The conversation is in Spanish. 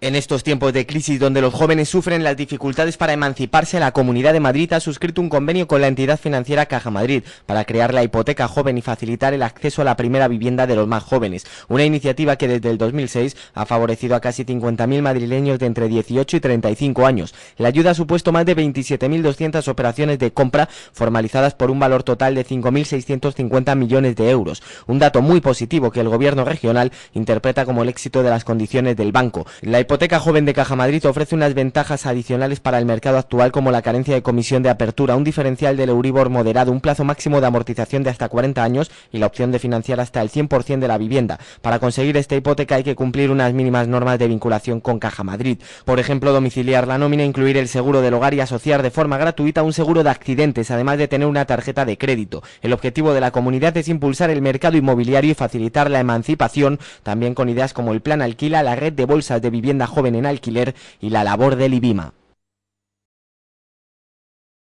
En estos tiempos de crisis donde los jóvenes sufren las dificultades para emanciparse, la Comunidad de Madrid ha suscrito un convenio con la entidad financiera Caja Madrid para crear la hipoteca joven y facilitar el acceso a la primera vivienda de los más jóvenes, una iniciativa que desde el 2006 ha favorecido a casi 50.000 madrileños de entre 18 y 35 años. La ayuda ha supuesto más de 27.200 operaciones de compra formalizadas por un valor total de 5.650 millones de euros, un dato muy positivo que el gobierno regional interpreta como el éxito de las condiciones del banco hipoteca joven de Caja Madrid ofrece unas ventajas adicionales para el mercado actual como la carencia de comisión de apertura, un diferencial del Euribor moderado, un plazo máximo de amortización de hasta 40 años y la opción de financiar hasta el 100% de la vivienda. Para conseguir esta hipoteca hay que cumplir unas mínimas normas de vinculación con Caja Madrid. Por ejemplo, domiciliar la nómina, incluir el seguro del hogar y asociar de forma gratuita un seguro de accidentes, además de tener una tarjeta de crédito. El objetivo de la comunidad es impulsar el mercado inmobiliario y facilitar la emancipación, también con ideas como el plan alquila, la red de bolsas de vivienda joven en alquiler y la labor del IBIMA.